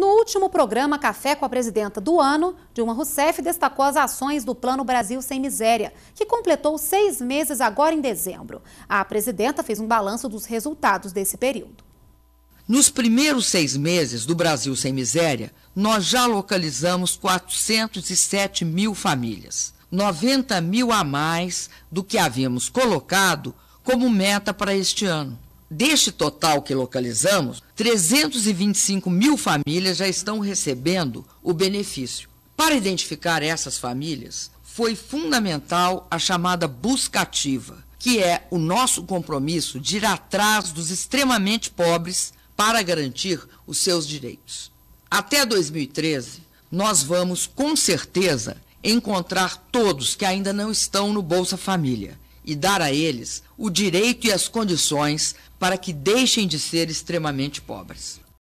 No último programa Café com a Presidenta do ano, Dilma Rousseff destacou as ações do Plano Brasil Sem Miséria, que completou seis meses agora em dezembro. A presidenta fez um balanço dos resultados desse período. Nos primeiros seis meses do Brasil Sem Miséria, nós já localizamos 407 mil famílias, 90 mil a mais do que havíamos colocado como meta para este ano. Deste total que localizamos, 325 mil famílias já estão recebendo o benefício. Para identificar essas famílias, foi fundamental a chamada busca ativa, que é o nosso compromisso de ir atrás dos extremamente pobres para garantir os seus direitos. Até 2013, nós vamos com certeza encontrar todos que ainda não estão no Bolsa Família e dar a eles o direito e as condições para que deixem de ser extremamente pobres.